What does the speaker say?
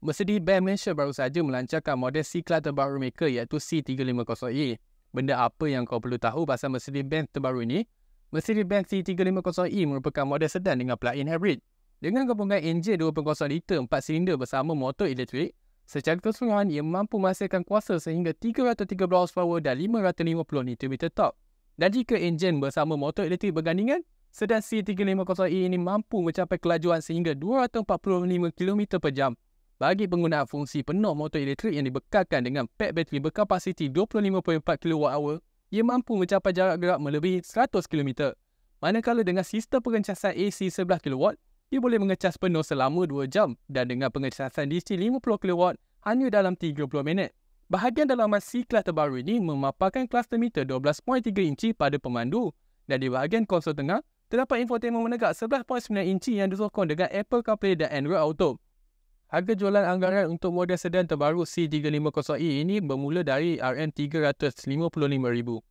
Mercedes-Benz Malaysia baru saja melancarkan model C-Class terbaru mereka iaitu C350E. Benda apa yang kau perlu tahu pasal Mercedes-Benz terbaru ini? Mercedes-Benz C350E merupakan model sedan dengan plug-in hybrid. Dengan gabungan enjin 2.0 liter 4 silinder bersama motor elektrik, secara keseluruhan ia mampu menghasilkan kuasa sehingga 313 horsepower dan 550 Nm top. Dan jika enjin bersama motor elektrik bergandingan, sedan C350E ini mampu mencapai kelajuan sehingga 245 km per jam bagi penggunaan fungsi penuh motor elektrik yang dibekalkan dengan pack bateri berkapasiti 25.4 kWh, ia mampu mencapai jarak gerak melebihi 100 km. Manakala dengan sistem pengecasan AC 11 kW, ia boleh mengecas penuh selama 2 jam dan dengan pengecasan DC 50 kW hanya dalam 30 minit. Bahagian dalaman C-Class terbaru ini memaparkan kluster meter 12.3 inci pada pemandu dan di bahagian konsol tengah, terdapat infotainment menegak 11.9 inci yang disokong dengan Apple CarPlay dan Android Auto. Harga jualan anggaran untuk model sedan terbaru C350e ini bermula dari RM355,000.